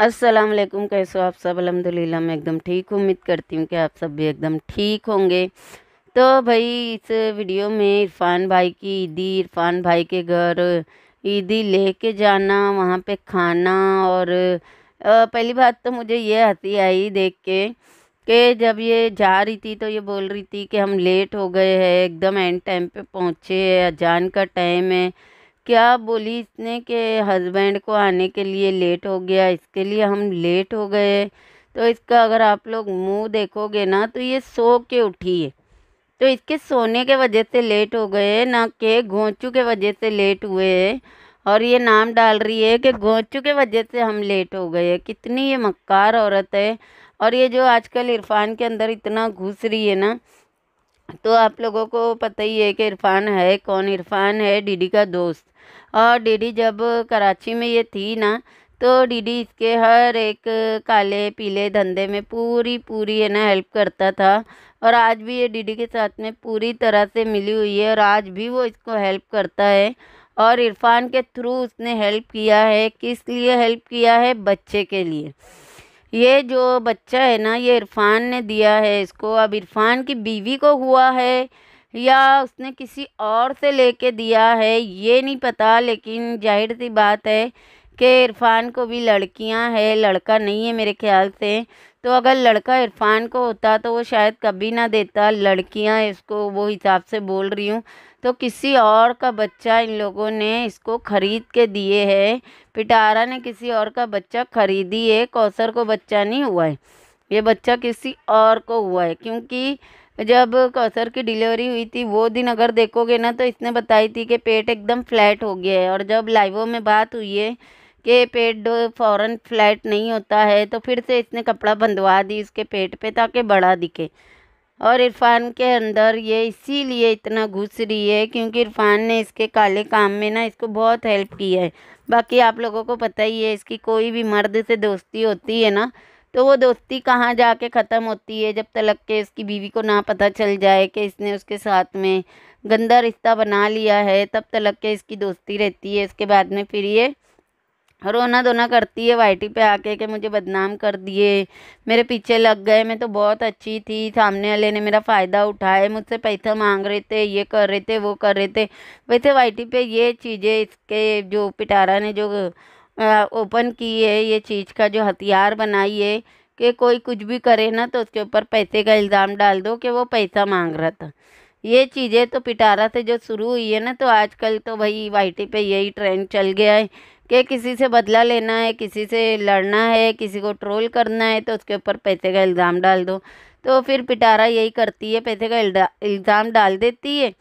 अस्सलाम वालेकुम कैसे हो आप सब अलहमदिल्ला मैं एकदम ठीक उम्मीद करती हूँ कि आप सब भी एकदम ठीक होंगे तो भाई इस वीडियो में इरफान भाई की ईदी इरफान भाई के घर ईदी लेके जाना वहाँ पे खाना और पहली बात तो मुझे ये हंसी आई देख के कि जब ये जा रही थी तो ये बोल रही थी कि हम लेट हो गए हैं एकदम एंड टाइम पे पहुँचे अजान का टाइम है क्या बोली इसने कि हस्बैंड को आने के लिए लेट हो गया इसके लिए हम लेट हो गए तो इसका अगर आप लोग मुंह देखोगे ना तो ये सो के उठी है तो इसके सोने के वजह से लेट हो गए ना के घोंचू के वजह से लेट हुए और ये नाम डाल रही है कि घोंचू के वजह से हम लेट हो गए कितनी ये मक्कार औरत है और ये जो आजकल इरफान के अंदर इतना घुस रही है ना तो आप लोगों को पता ही है कि इरफान है कौन इरफान है डीडी का दोस्त और डीडी जब कराची में ये थी ना तो डीडी इसके हर एक काले पीले धंधे में पूरी पूरी है ना हेल्प करता था और आज भी ये डीडी के साथ में पूरी तरह से मिली हुई है और आज भी वो इसको हेल्प करता है और इरफान के थ्रू उसने हेल्प किया है किस लिए हेल्प किया है बच्चे के लिए ये जो बच्चा है ना ये इरफान ने दिया है इसको अब इरफान की बीवी को हुआ है या उसने किसी और से लेके दिया है ये नहीं पता लेकिन जाहिर सी बात है कि इरफान को भी लड़कियां हैं लड़का नहीं है मेरे ख्याल से तो अगर लड़का इरफान को होता तो वो शायद कभी ना देता लड़कियां इसको वो हिसाब से बोल रही हूँ तो किसी और का बच्चा इन लोगों ने इसको ख़रीद के दिए है पिटारा ने किसी और का बच्चा ख़रीदी है कौसर को बच्चा नहीं हुआ है ये बच्चा किसी और को हुआ है क्योंकि जब कौसर की डिलीवरी हुई थी वो दिन अगर देखोगे ना तो इसने बताई थी कि पेट एकदम फ्लैट हो गया है और जब लाइवों में बात हुई है कि पेट फ़ौरन फ्लैट नहीं होता है तो फिर से इसने कपड़ा बंधवा दी उसके पेट पे ताकि बड़ा दिखे और इरफान के अंदर ये इसीलिए इतना घुस रही है क्योंकि इरफान ने इसके काले काम में ना इसको बहुत हेल्प की है बाकी आप लोगों को पता ही है इसकी कोई भी मर्द से दोस्ती होती है ना तो वो दोस्ती कहाँ जाके ख़त्म होती है जब तलक के उसकी बीवी को ना पता चल जाए कि इसने उसके साथ में गंदा रिश्ता बना लिया है तब तलक के इसकी दोस्ती रहती है इसके बाद में फिर ये रोना धोना करती है वाइटी पे आके कि मुझे बदनाम कर दिए मेरे पीछे लग गए मैं तो बहुत अच्छी थी सामने वाले ने मेरा फ़ायदा उठाया मुझसे पैसा मांग रहे थे ये कर रहे थे वो कर रहे थे वैसे वाइटी पे ये चीज़ें इसके जो पिटारा ने जो ओपन की है ये चीज़ का जो हथियार बनाई है कि कोई कुछ भी करे ना तो उसके ऊपर पैसे का इल्ज़ाम डाल दो कि वो पैसा मांग रहा था ये चीज़ें तो पिटारा से जो शुरू हुई है ना तो आजकल तो भाई वाई पे यही ट्रेंड चल गया है कि किसी से बदला लेना है किसी से लड़ना है किसी को ट्रोल करना है तो उसके ऊपर पैसे का इल्ज़ाम डाल दो तो फिर पिटारा यही करती है पैसे का इल्ज़ाम डाल देती है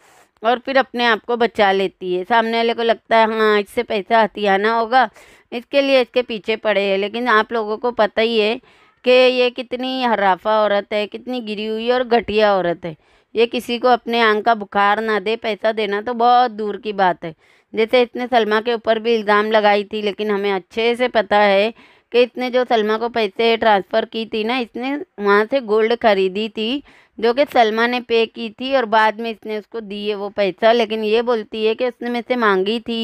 और फिर अपने आप को बचा लेती है सामने वाले को लगता है हाँ इससे पैसा हथियाना होगा इसके लिए इसके पीछे पड़े हैं लेकिन आप लोगों को पता ही है कि ये कितनी हराफा औरत है कितनी गिरी हुई और घटिया औरत है ये किसी को अपने आंख का बुखार ना दे पैसा देना तो बहुत दूर की बात है जैसे इसने सलमा के ऊपर भी इल्ज़ाम लगाई थी लेकिन हमें अच्छे से पता है कि इसने जो सलमा को पैसे ट्रांसफ़र की थी ना इसने वहाँ से गोल्ड खरीदी थी जो कि सलमा ने पे की थी और बाद में इसने उसको दिए वो पैसा लेकिन ये बोलती है कि उसने मेरे से मांगी थी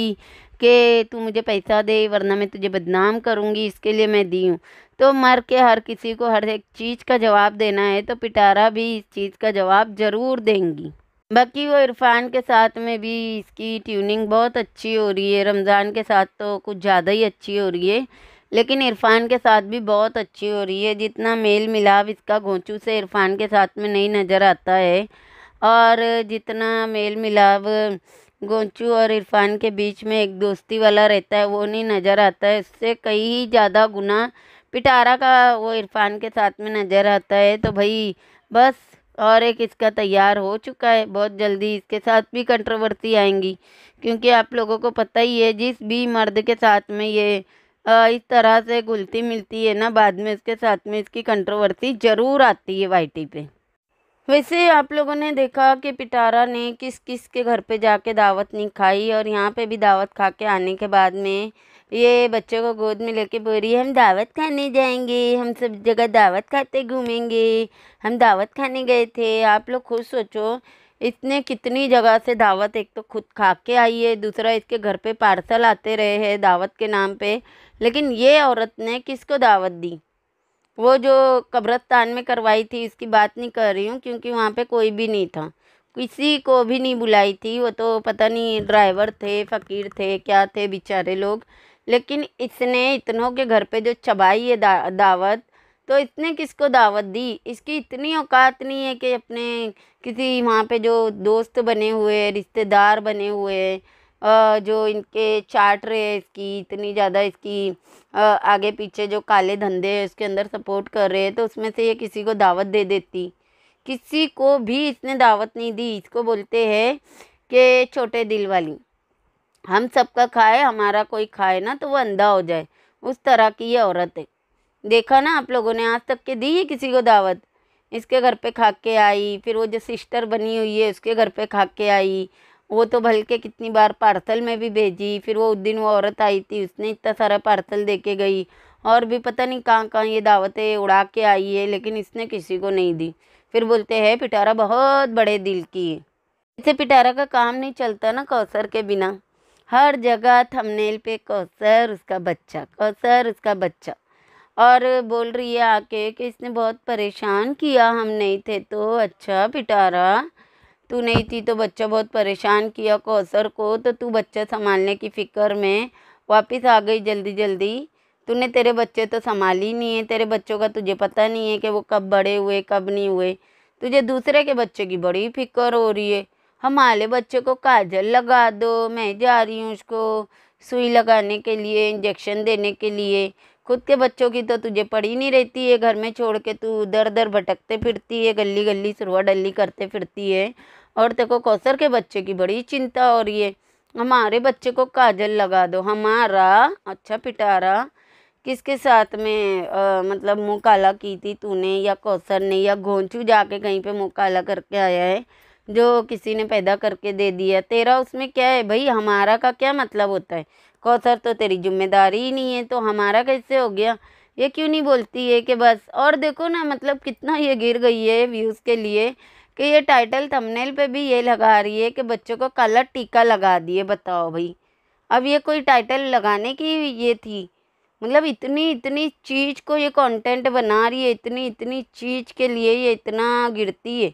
कि तू मुझे पैसा दे वरना मैं तुझे बदनाम करूँगी इसके लिए मैं दी हूँ तो मर के हर किसी को हर एक चीज़ का जवाब देना है तो पिटारा भी इस चीज़ का जवाब ज़रूर देंगी बाकी वो इरफान के साथ में भी इसकी ट्यूनिंग बहुत अच्छी हो रही है रमज़ान के साथ तो कुछ ज़्यादा ही अच्छी हो रही है लेकिन इरफान के साथ भी बहुत अच्छी हो रही है जितना मेल मिलाप इसका घोंचू से इरफान के साथ में नहीं नज़र आता है और जितना मेल मिलाप गोंचू और इरफान के बीच में एक दोस्ती वाला रहता है वो नहीं नज़र आता है उससे कई ही ज़्यादा गुना पिटारा का वो इरफान के साथ में नज़र आता है तो भाई बस और एक इसका तैयार हो चुका है बहुत जल्दी इसके साथ भी कंट्रोवर्सी आएंगी क्योंकि आप लोगों को पता ही है जिस भी मर्द के साथ में ये इस तरह से घुलती मिलती है ना बाद में इसके साथ में इसकी कंट्रोवर्सी ज़रूर आती है वाई पे वैसे आप लोगों ने देखा कि पिटारा ने किस किस के घर पे जाके दावत नहीं खाई और यहाँ पे भी दावत खा के आने के बाद में ये बच्चों को गोद में लेके बोल रही है हम दावत खाने जाएंगे हम सब जगह दावत खाते घूमेंगे हम दावत खाने गए थे आप लोग खुद सोचो इतने कितनी जगह से दावत एक तो खुद खा के आई है दूसरा इसके घर पे पार्सल आते रहे हैं दावत के नाम पे लेकिन ये औरत ने किसको दावत दी वो जो कब्रस्तान में करवाई थी उसकी बात नहीं कर रही हूँ क्योंकि वहाँ पे कोई भी नहीं था किसी को भी नहीं बुलाई थी वो तो पता नहीं ड्राइवर थे फ़कीर थे क्या थे बेचारे लोग लेकिन इसने इतनों के घर पे जो चबाई है दा, दावत तो इसने किसको दावत दी इसकी इतनी औकात नहीं है कि अपने किसी वहाँ पे जो दोस्त बने हुए रिश्तेदार बने हुए जो इनके चाट रहे हैं इसकी इतनी ज़्यादा इसकी आगे पीछे जो काले धंधे हैं उसके अंदर सपोर्ट कर रहे हैं तो उसमें से ये किसी को दावत दे देती किसी को भी इसने दावत नहीं दी इसको बोलते हैं कि छोटे दिल वाली हम सबका खाए हमारा कोई खाए ना तो वो अंधा हो जाए उस तरह की ये औरत है देखा ना आप लोगों ने आज तक के दी है किसी को दावत इसके घर पे खा के आई फिर वो जो सिस्टर बनी हुई है उसके घर पे खा के आई वो तो भल के कितनी बार पार्सल में भी भेजी फिर वो उस दिन वो औरत आई थी उसने इतना सारा पार्सल दे के गई और भी पता नहीं कहाँ कहाँ ये दावतें उड़ा के आई है लेकिन इसने किसी को नहीं दी फिर बोलते हैं पिटारा बहुत बड़े दिल की है इसे पिटारा का काम नहीं चलता ना कौसर के बिना हर जगह थंबनेल पे कौसर उसका बच्चा कौसर उसका बच्चा और बोल रही है आके कि इसने बहुत परेशान किया हम नहीं थे तो अच्छा पिटारा तू नहीं थी तो बच्चा बहुत परेशान किया कौसर को तो तू बच्चा संभालने की फ़िक्र में वापस आ गई जल्दी जल्दी तूने तेरे बच्चे तो संभाल ही नहीं है तेरे बच्चों का तुझे पता नहीं है कि वो कब बड़े हुए कब नहीं हुए तुझे दूसरे के बच्चे की बड़ी फिक्र हो रही है हमारे बच्चे को काजल लगा दो मैं जा रही हूँ उसको सुई लगाने के लिए इंजेक्शन देने के लिए खुद के बच्चों की तो तुझे पड़ी नहीं रहती है घर में छोड़ के तू उधर उधर भटकते फिरती है गली गली सुरवा डली करते फिरती है और देखो कौसर के बच्चे की बड़ी चिंता हो रही है हमारे बच्चे को काजल लगा दो हमारा अच्छा पिटारा किसके साथ में आ, मतलब मुँह काला की थी तूने या कौसर ने या घोंचू जाके कहीं पे मुँह काला करके आया है जो किसी ने पैदा करके दे दिया तेरा उसमें क्या है भाई हमारा का क्या मतलब होता है कौसर तो तेरी जिम्मेदारी ही नहीं है तो हमारा कैसे हो गया ये क्यों नहीं बोलती है कि बस और देखो ना मतलब कितना ये गिर गई है व्यूज़ के लिए कि ये टाइटल थंबनेल पे भी ये लगा रही है कि बच्चों को काला टीका लगा दिए बताओ भाई अब ये कोई टाइटल लगाने की ये थी मतलब इतनी इतनी चीज़ को ये कंटेंट बना रही है इतनी इतनी चीज़ के लिए ये इतना गिरती है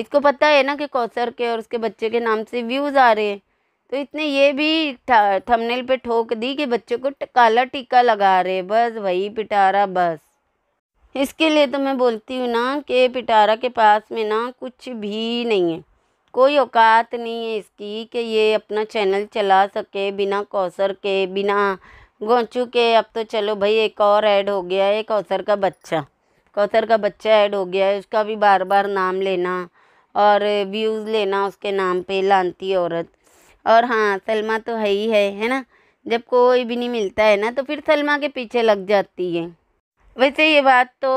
इसको पता है ना कि कौसर के और उसके बच्चे के नाम से व्यूज़ आ रहे हैं तो इसने ये भी थंबनेल पे ठोक दी कि बच्चों को काला टीका लगा रहे बस वही पिटारा बस इसके लिए तो मैं बोलती हूँ ना कि पिटारा के पास में ना कुछ भी नहीं है कोई औकात नहीं है इसकी कि ये अपना चैनल चला सके बिना कौसर के बिना गोचू के अब तो चलो भाई एक और ऐड हो गया है कौसर का बच्चा कौसर का बच्चा ऐड हो गया है उसका भी बार बार नाम लेना और व्यूज़ लेना उसके नाम पे लानती औरत और हाँ सलमा तो है ही है है ना जब कोई भी नहीं मिलता है ना तो फिर सलमा के पीछे लग जाती है वैसे ये बात तो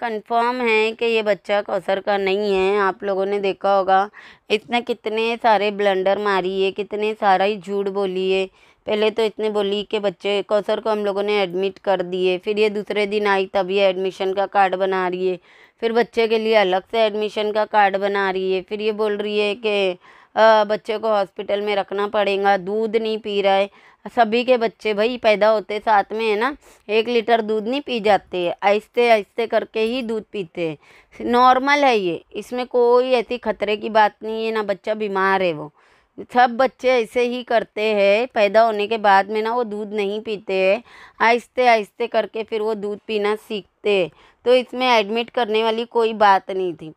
कंफर्म है कि ये बच्चा कौसर का नहीं है आप लोगों ने देखा होगा इसने कितने सारे ब्लंडर मारी है कितने सारा ही झूठ बोली है पहले तो इतने बोली कि बच्चे कौसर को हम लोगों ने एडमिट कर दिए फिर ये दूसरे दिन आई तब ये एडमिशन का कार्ड बना रही है फिर बच्चे के लिए अलग से एडमिशन का कार्ड बना रही है फिर ये बोल रही है कि बच्चे को हॉस्पिटल में रखना पड़ेगा दूध नहीं पी रहा है सभी के बच्चे भाई पैदा होते साथ में है ना एक लीटर दूध नहीं पी जाते आहिस्ते आहिस्ते करके ही दूध पीते हैं नॉर्मल है ये इसमें कोई ऐसी खतरे की बात नहीं है ना बच्चा बीमार है वो सब बच्चे ऐसे ही करते हैं पैदा होने के बाद में ना वो दूध नहीं पीते हैं आहिस्ते आहिस्ते करके फिर वो दूध पीना सीखते तो इसमें एडमिट करने वाली कोई बात नहीं थी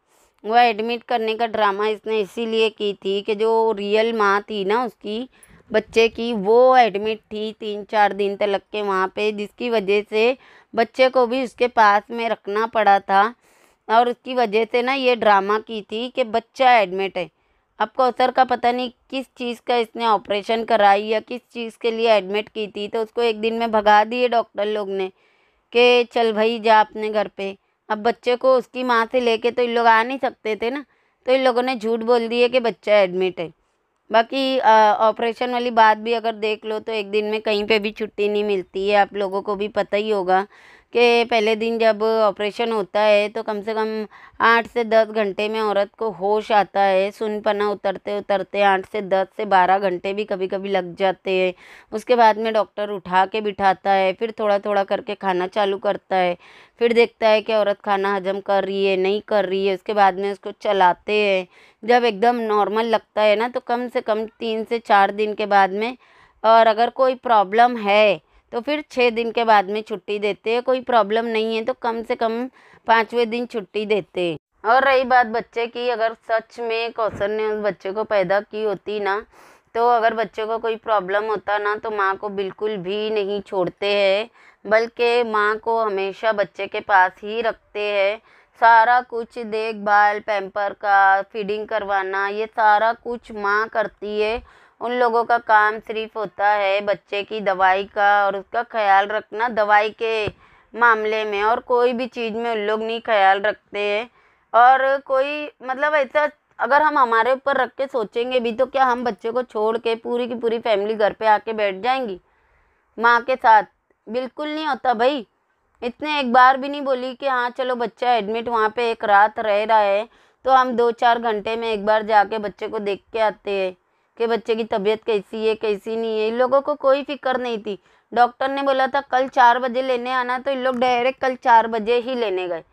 वह एडमिट करने का ड्रामा इसने इसीलिए की थी कि जो रियल माँ थी ना उसकी बच्चे की वो एडमिट थी तीन चार दिन तक लग के वहाँ पे जिसकी वजह से बच्चे को भी उसके पास में रखना पड़ा था और उसकी वजह से ना ये ड्रामा की थी कि बच्चा एडमिट है आपको असर का पता नहीं किस चीज़ का इसने ऑपरेशन कराई या किस चीज़ के लिए एडमिट की थी तो उसको एक दिन में भगा दिए डॉक्टर लोग ने कि चल भाई जा अपने घर पे अब बच्चे को उसकी माँ से लेके तो इन लोग आ नहीं सकते थे ना तो इन लोगों ने झूठ बोल दिए कि बच्चा एडमिट है बाकी ऑपरेशन वाली बात भी अगर देख लो तो एक दिन में कहीं पे भी छुट्टी नहीं मिलती है आप लोगों को भी पता ही होगा के पहले दिन जब ऑपरेशन होता है तो कम से कम आठ से दस घंटे में औरत को होश आता है सुनपना उतरते उतरते आठ से दस से बारह घंटे भी कभी कभी लग जाते हैं उसके बाद में डॉक्टर उठा के बिठाता है फिर थोड़ा थोड़ा करके खाना चालू करता है फिर देखता है कि औरत खाना हजम कर रही है नहीं कर रही है उसके बाद में उसको चलाते हैं जब एकदम नॉर्मल लगता है ना तो कम से कम तीन से चार दिन के बाद में और अगर कोई प्रॉब्लम है तो फिर छः दिन के बाद में छुट्टी देते हैं कोई प्रॉब्लम नहीं है तो कम से कम पाँचवें दिन छुट्टी देते और रही बात बच्चे की अगर सच में कौशल ने उस बच्चे को पैदा की होती ना तो अगर बच्चे को कोई प्रॉब्लम होता ना तो माँ को बिल्कुल भी नहीं छोड़ते हैं बल्कि माँ को हमेशा बच्चे के पास ही रखते हैं सारा कुछ देखभाल पैम्पर का फीडिंग करवाना ये सारा कुछ माँ करती है उन लोगों का काम सिर्फ होता है बच्चे की दवाई का और उसका ख्याल रखना दवाई के मामले में और कोई भी चीज़ में उन लोग नहीं ख्याल रखते हैं और कोई मतलब ऐसा अगर हम हमारे ऊपर रख के सोचेंगे भी तो क्या हम बच्चे को छोड़ के पूरी की पूरी फैमिली घर पे आके बैठ जाएंगी माँ के साथ बिल्कुल नहीं होता भाई इतने एक बार भी नहीं बोली कि हाँ चलो बच्चा एडमिट वहाँ पे एक रात रह रहा है तो हम दो चार घंटे में एक बार जाके बच्चे को देख के आते हैं कि बच्चे की तबीयत कैसी है कैसी नहीं है इन लोगों को कोई फिक्र नहीं थी डॉक्टर ने बोला था कल चार बजे लेने आना तो इन लोग डायरेक्ट कल चार बजे ही लेने गए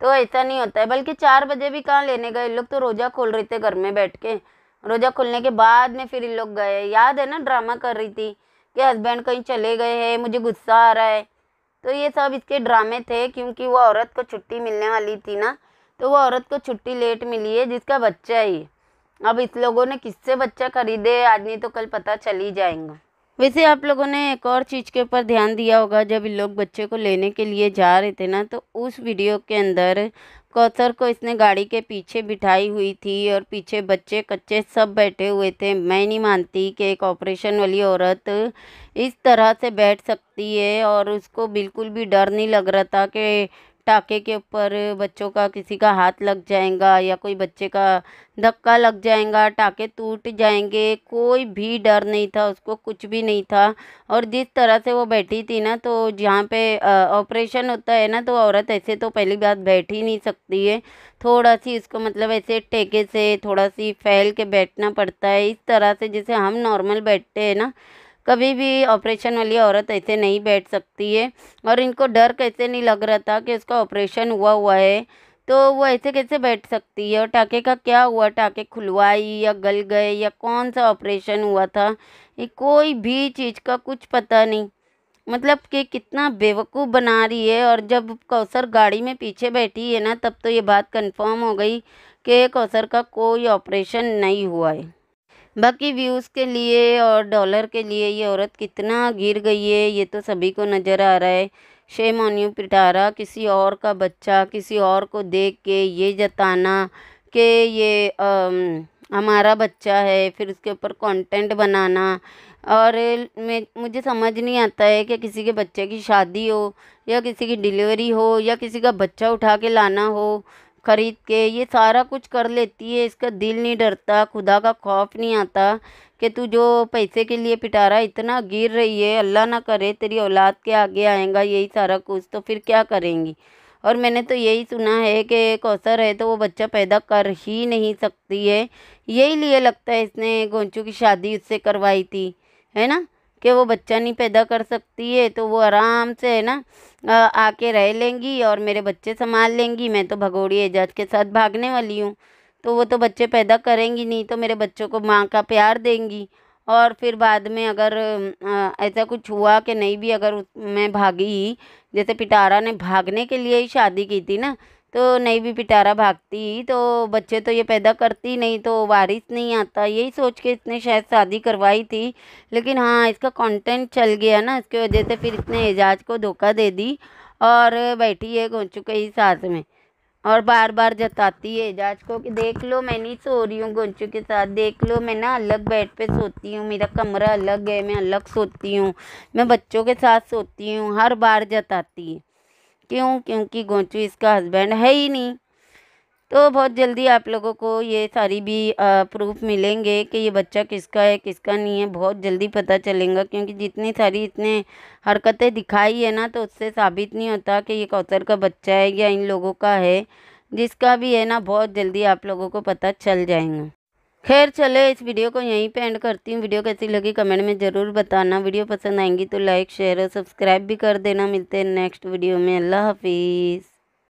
तो ऐसा नहीं होता है बल्कि चार बजे भी कहाँ लेने गए इन लोग तो रोज़ा खोल रहे थे घर में बैठ के रोज़ा खोलने के बाद में फिर इन लोग गए याद है ना ड्रामा कर रही थी कि हस्बैंड कहीं चले गए हैं मुझे गुस्सा आ रहा है तो ये सब इसके ड्रामे थे क्योंकि वो औरत को छुट्टी मिलने वाली थी ना तो वो औरत को छुट्टी लेट मिली है जिसका बच्चा ही अब इस लोगों ने किससे बच्चा खरीदे आज नहीं तो कल पता चल ही जाएगा वैसे आप लोगों ने एक और चीज़ के ऊपर ध्यान दिया होगा जब इन लोग बच्चे को लेने के लिए जा रहे थे ना तो उस वीडियो के अंदर कौसर को इसने गाड़ी के पीछे बिठाई हुई थी और पीछे बच्चे कच्चे सब बैठे हुए थे मैं नहीं मानती कि एक ऑपरेशन वाली औरत इस तरह से बैठ सकती है और उसको बिल्कुल भी डर नहीं लग रहा था कि टाके के ऊपर बच्चों का किसी का हाथ लग जाएगा या कोई बच्चे का धक्का लग जाएगा टाके टूट जाएंगे कोई भी डर नहीं था उसको कुछ भी नहीं था और जिस तरह से वो बैठी थी ना तो जहाँ पे ऑपरेशन होता है ना तो औरत ऐसे तो पहली बात बैठ ही नहीं सकती है थोड़ा सी उसको मतलब ऐसे टेके से थोड़ा सी फैल के बैठना पड़ता है इस तरह से जैसे हम नॉर्मल बैठते हैं ना कभी भी ऑपरेशन वाली औरत ऐसे नहीं बैठ सकती है और इनको डर कैसे नहीं लग रहा था कि उसका ऑपरेशन हुआ हुआ है तो वो ऐसे कैसे बैठ सकती है और टाके का क्या हुआ टाके खुलवाई या गल गए या कौन सा ऑपरेशन हुआ था ये कोई भी चीज़ का कुछ पता नहीं मतलब कि कितना बेवकूफ़ बना रही है और जब कौसर गाड़ी में पीछे बैठी है ना तब तो ये बात कंफर्म हो गई कि कौसर का कोई ऑपरेशन नहीं हुआ है बाकी व्यूज़ के लिए और डॉलर के लिए ये औरत कितना गिर गई है ये तो सभी को नज़र आ रहा है शेम ऑन यू पिटारा किसी और का बच्चा किसी और को देख के ये जताना कि ये हमारा बच्चा है फिर उसके ऊपर कंटेंट बनाना और मैं मुझे समझ नहीं आता है कि किसी के बच्चे की शादी हो या किसी की डिलीवरी हो या किसी का बच्चा उठा के लाना हो ख़रीद के ये सारा कुछ कर लेती है इसका दिल नहीं डरता खुदा का खौफ नहीं आता कि तू जो पैसे के लिए पिटारा इतना गिर रही है अल्लाह ना करे तेरी औलाद के आगे आएगा यही सारा कुछ तो फिर क्या करेंगी और मैंने तो यही सुना है कि कौसर है तो वो बच्चा पैदा कर ही नहीं सकती है यही लिए लगता है इसने गोंचू की शादी उससे करवाई थी है ना कि वो बच्चा नहीं पैदा कर सकती है तो वो आराम से है ना आके रह लेंगी और मेरे बच्चे संभाल लेंगी मैं तो भगोड़ी एजाज के साथ भागने वाली हूँ तो वो तो बच्चे पैदा करेंगी नहीं तो मेरे बच्चों को माँ का प्यार देंगी और फिर बाद में अगर ऐसा कुछ हुआ कि नहीं भी अगर मैं भागी जैसे पिटारा ने भागने के लिए ही शादी की थी ना तो नहीं भी पिटारा भागती तो बच्चे तो ये पैदा करती नहीं तो वारिस नहीं आता यही सोच के इसने शायद शादी करवाई थी लेकिन हाँ इसका कंटेंट चल गया ना इसकी वजह से फिर इसने एजाज को धोखा दे दी और बैठी है गोंचू के ही साथ में और बार बार जताती है एजाज को कि देख लो मैं नहीं सो रही हूँ गोंचू के साथ देख लो मैं ना अलग बेड पे सोती हूँ मेरा कमरा अलग है मैं अलग सोती हूँ मैं बच्चों के साथ सोती हूँ हर बार जताती है क्यों क्योंकि गोंचू इसका हस्बैंड है ही नहीं तो बहुत जल्दी आप लोगों को ये सारी भी प्रूफ मिलेंगे कि ये बच्चा किसका है किसका नहीं है बहुत जल्दी पता चलेगा क्योंकि जितनी सारी इतने हरकतें दिखाई है ना तो उससे साबित नहीं होता कि ये कौतर का बच्चा है या इन लोगों का है जिसका भी है ना बहुत जल्दी आप लोगों को पता चल जाएगा खैर चले इस वीडियो को यहीं पे एंड करती हूँ वीडियो कैसी लगी कमेंट में ज़रूर बताना वीडियो पसंद आएंगी तो लाइक शेयर और सब्सक्राइब भी कर देना मिलते हैं नेक्स्ट वीडियो में अल्लाह हाफिज़